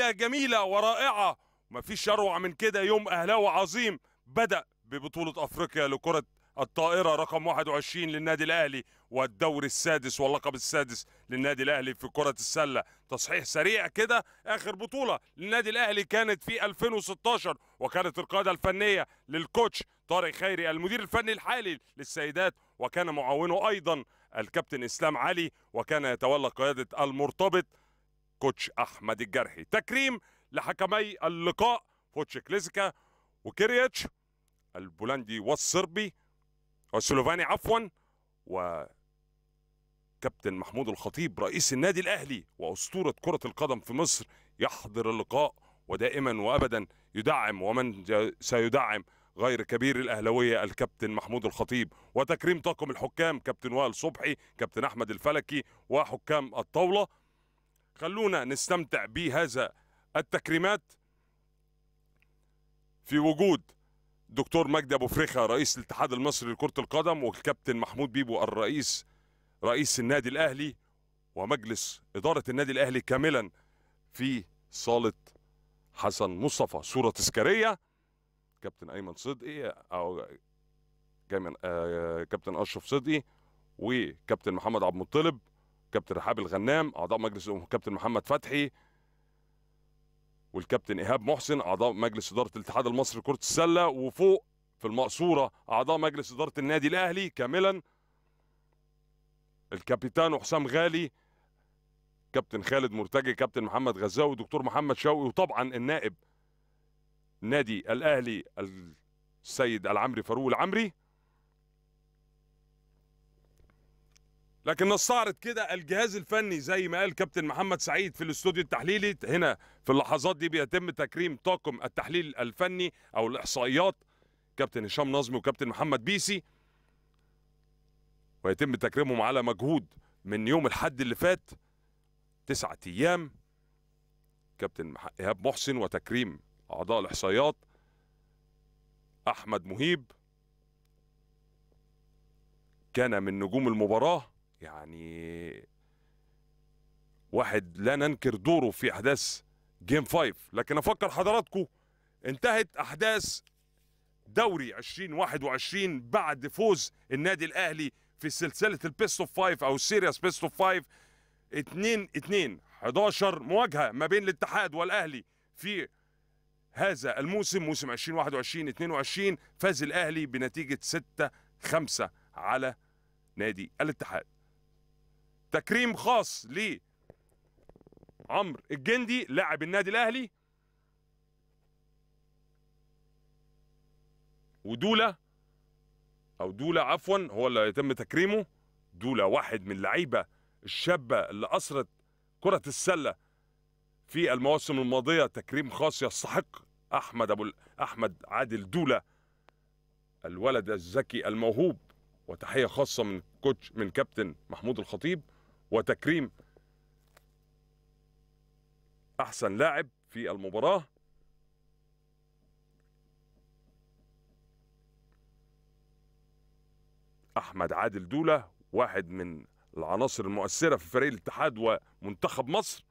رحلة جميلة ورائعة فيش أروع من كده يوم أهلاوي عظيم بدأ ببطولة أفريقيا لكرة الطائرة رقم 21 للنادي الأهلي والدوري السادس واللقب السادس للنادي الأهلي في كرة السلة تصحيح سريع كده آخر بطولة للنادي الأهلي كانت في 2016 وكانت القادة الفنية للكوتش طارق خيري المدير الفني الحالي للسيدات وكان معاونه أيضا الكابتن إسلام علي وكان يتولى قيادة المرتبط كوتش احمد الجرحي تكريم لحكمي اللقاء فوتش كليزيكا وكيريتش البولندي والصربي والسلوفاني عفوا وكابتن محمود الخطيب رئيس النادي الاهلي واسطوره كره القدم في مصر يحضر اللقاء ودائما وابدا يدعم ومن سيدعم غير كبير الاهلاويه الكابتن محمود الخطيب وتكريم طاقم الحكام كابتن وائل صبحي كابتن احمد الفلكي وحكام الطاوله خلونا نستمتع بهذا التكريمات في وجود دكتور مجدي ابو فريخه رئيس الاتحاد المصري لكره القدم والكابتن محمود بيبو الرئيس رئيس النادي الاهلي ومجلس اداره النادي الاهلي كاملا في صاله حسن مصطفى صوره تذكاريه كابتن ايمن صدقي او آه، كابتن اشرف صدقي وكابتن محمد عبد المطلب كابتن رحاب الغنام اعضاء مجلس كابتن محمد فتحي والكابتن ايهاب محسن اعضاء مجلس اداره الاتحاد المصري لكره السله وفوق في المقصوره اعضاء مجلس اداره النادي الاهلي كاملا الكابتن حسام غالي كابتن خالد مرتجي كابتن محمد غزاوي دكتور محمد شوقي وطبعا النائب نادي الاهلي السيد العمري فاروق العمري لكن نستعرض كده الجهاز الفني زي ما قال كابتن محمد سعيد في الاستوديو التحليلي هنا في اللحظات دي بيتم تكريم طاقم التحليل الفني او الاحصائيات كابتن هشام نظمي وكابتن محمد بيسي ويتم تكريمهم على مجهود من يوم الحد اللي فات تسعة ايام كابتن ايهاب محسن وتكريم اعضاء الاحصائيات احمد مهيب كان من نجوم المباراه يعني واحد لا ننكر دوره في احداث جيم 5 لكن افكر حضراتكم انتهت احداث دوري 2021 بعد فوز النادي الاهلي في سلسله البيست اوف 5 او سيريس بيست اوف 5 2 2 11 مواجهه ما بين الاتحاد والاهلي في هذا الموسم موسم 2021 22 فاز الاهلي بنتيجه 6 5 على نادي الاتحاد تكريم خاص ل عمرو الجندي لاعب النادي الاهلي ودولا او دولا عفوا هو اللي يتم تكريمه دولا واحد من اللعيبه الشابه اللي اسرت كره السله في المواسم الماضيه تكريم خاص يستحق احمد ابو احمد عادل دولا الولد الذكي الموهوب وتحيه خاصه من كوتش من كابتن محمود الخطيب وتكريم أحسن لاعب في المباراة أحمد عادل دولة واحد من العناصر المؤثرة في فريق الاتحاد ومنتخب مصر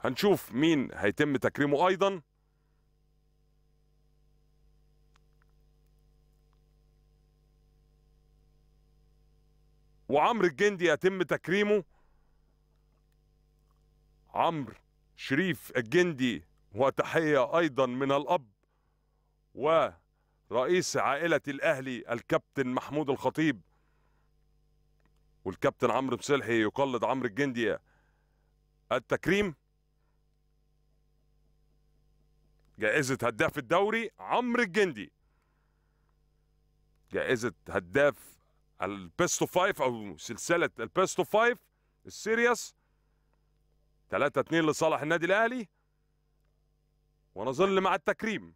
هنشوف مين هيتم تكريمه أيضاً وعمرو الجندي يتم تكريمه عمرو شريف الجندي وتحية أيضا من الأب ورئيس عائلة الأهلي الكابتن محمود الخطيب والكابتن عمرو مصلحي يقلد عمرو الجندي التكريم جائزة هداف الدوري عمرو الجندي جائزة هداف البيست اوف فايف او سلسله البيست اوف فايف السيريس 3 2 لصالح النادي الاهلي ونظل مع التكريم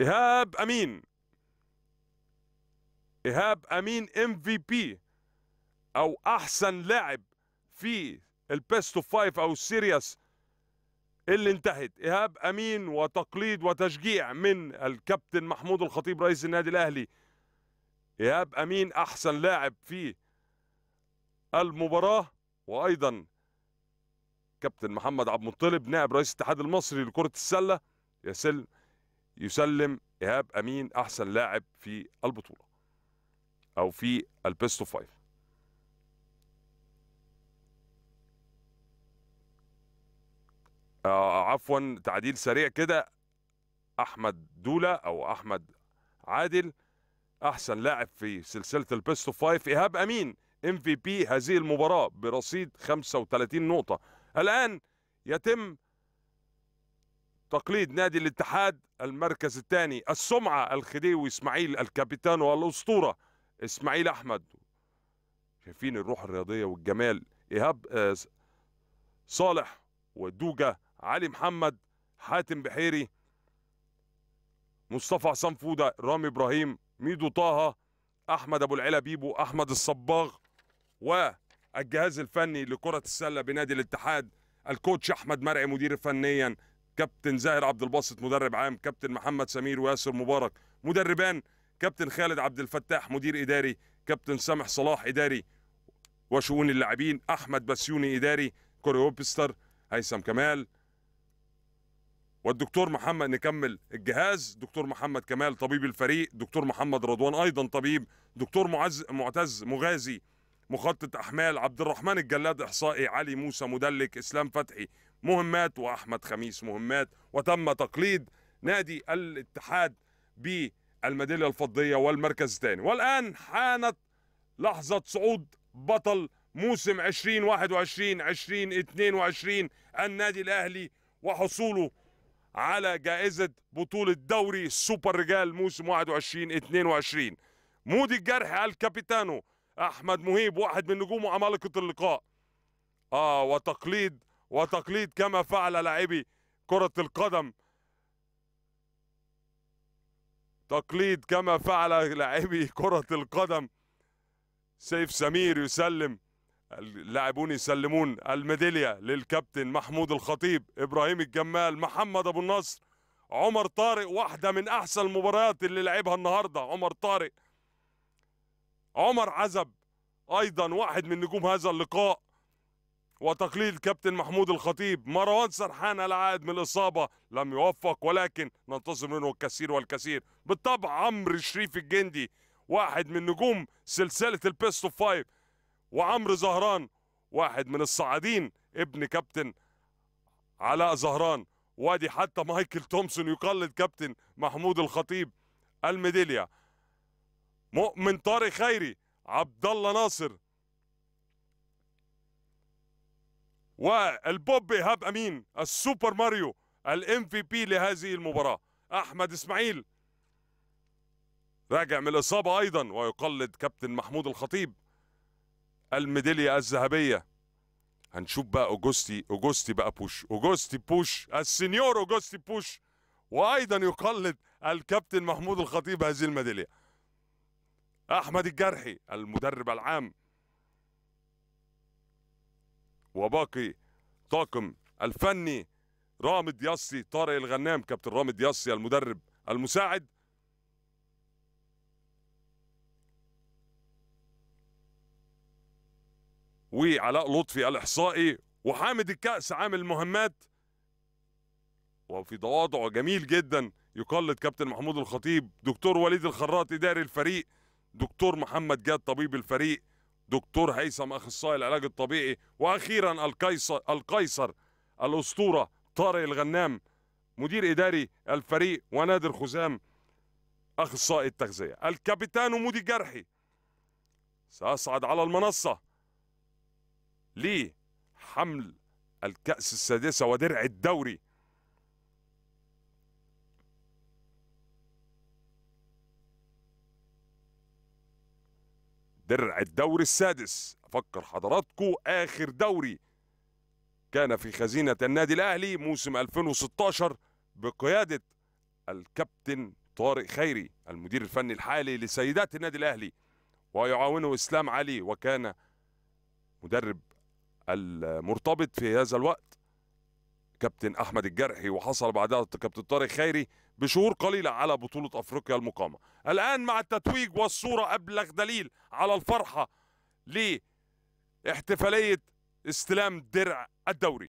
ايهاب امين ايهاب امين ام في بي او احسن لاعب في البيست اوف فايف او السيريس اللي انتهت إيهاب أمين وتقليد وتشجيع من الكابتن محمود الخطيب رئيس النادي الأهلي إيهاب أمين أحسن لاعب في المباراة وأيضا كابتن محمد عبد المطلب نائب رئيس الاتحاد المصري لكرة السلة يسلم يسلم إيهاب أمين أحسن لاعب في البطولة أو في البيست فايف آه عفوا تعديل سريع كده احمد دولا او احمد عادل احسن لاعب في سلسله البيست اوف فايف ايهاب امين ام في بي هذه المباراه برصيد 35 نقطه الان يتم تقليد نادي الاتحاد المركز الثاني السمعه الخديوي اسماعيل الكابيتان والاسطوره اسماعيل احمد شايفين الروح الرياضيه والجمال ايهاب آه، صالح ودوجه علي محمد حاتم بحيري مصطفى عصام فوده رامي ابراهيم ميدو طه احمد ابو العلا بيبو احمد الصباغ والجهاز الفني لكره السله بنادي الاتحاد الكوتش احمد مرعي مدير فنيا كابتن زاهر عبد الباسط مدرب عام كابتن محمد سمير وياسر مبارك مدربان كابتن خالد عبد الفتاح مدير اداري كابتن سامح صلاح اداري وشؤون اللاعبين احمد بسيوني اداري كوريوبستر هيثم كمال والدكتور محمد نكمل الجهاز دكتور محمد كمال طبيب الفريق دكتور محمد رضوان ايضا طبيب دكتور معز معتز مغازي مخطط احمال عبد الرحمن الجلاد احصائي علي موسى مدلك اسلام فتحي مهمات واحمد خميس مهمات وتم تقليد نادي الاتحاد بالميداليه الفضيه والمركز الثاني والان حانت لحظه صعود بطل موسم 2021 2022 النادي الاهلي وحصوله على جائزة بطولة دوري السوبر رجال موسم 21 22 مودي الجرح الكابيتانو احمد مهيب واحد من نجوم عمالقة اللقاء اه وتقليد وتقليد كما فعل لاعبي كرة القدم تقليد كما فعل لاعبي كرة القدم سيف سمير يسلم اللاعبون يسلمون الميداليه للكابتن محمود الخطيب ابراهيم الجمال محمد ابو النصر عمر طارق واحده من احسن المباريات اللي لعبها النهارده عمر طارق عمر عزب ايضا واحد من نجوم هذا اللقاء وتقليد كابتن محمود الخطيب مروان سرحان العائد من الاصابه لم يوفق ولكن ننتظر منه الكثير والكثير بالطبع عمرو الشريف الجندي واحد من نجوم سلسله البيست اوف فايف وعمرو زهران واحد من الصاعدين ابن كابتن علاء زهران وادي حتى مايكل تومسون يقلد كابتن محمود الخطيب الميداليا مؤمن طارق خيري عبد الله ناصر والبوب ايهاب امين السوبر ماريو الام في بي لهذه المباراه احمد اسماعيل راجع من الاصابه ايضا ويقلد كابتن محمود الخطيب الميداليه الذهبيه هنشوف بقى اوجوستي اوجوستي بقى بوش اوجوستي بوش السنيور اوجوستي بوش وايضا يقلد الكابتن محمود الخطيب هذه الميداليه احمد الجرحي المدرب العام وباقي طاقم الفني رامد ياسي طارق الغنام كابتن رامد ياسي المدرب المساعد وعلاء لطفي الاحصائي وحامد الكأس عامل مهمات وفي تواضع جميل جدا يقلد كابتن محمود الخطيب دكتور وليد الخراط اداري الفريق دكتور محمد جاد طبيب الفريق دكتور هيثم اخصائي العلاج الطبيعي واخيرا القيصر القيصر الاسطوره طارق الغنام مدير اداري الفريق ونادر خزام اخصائي التغذيه الكابتن ومودي جرحي ساصعد على المنصه لحمل الكأس السادسة ودرع الدوري درع الدوري السادس أفكر حضراتكم آخر دوري كان في خزينة النادي الأهلي موسم 2016 بقيادة الكابتن طارق خيري المدير الفني الحالي لسيدات النادي الأهلي ويعاونه إسلام علي وكان مدرب المرتبط في هذا الوقت كابتن احمد الجرحي وحصل بعدها كابتن طارق خيري بشهور قليله على بطوله افريقيا المقامه. الان مع التتويج والصوره ابلغ دليل على الفرحه لاحتفاليه استلام درع الدوري.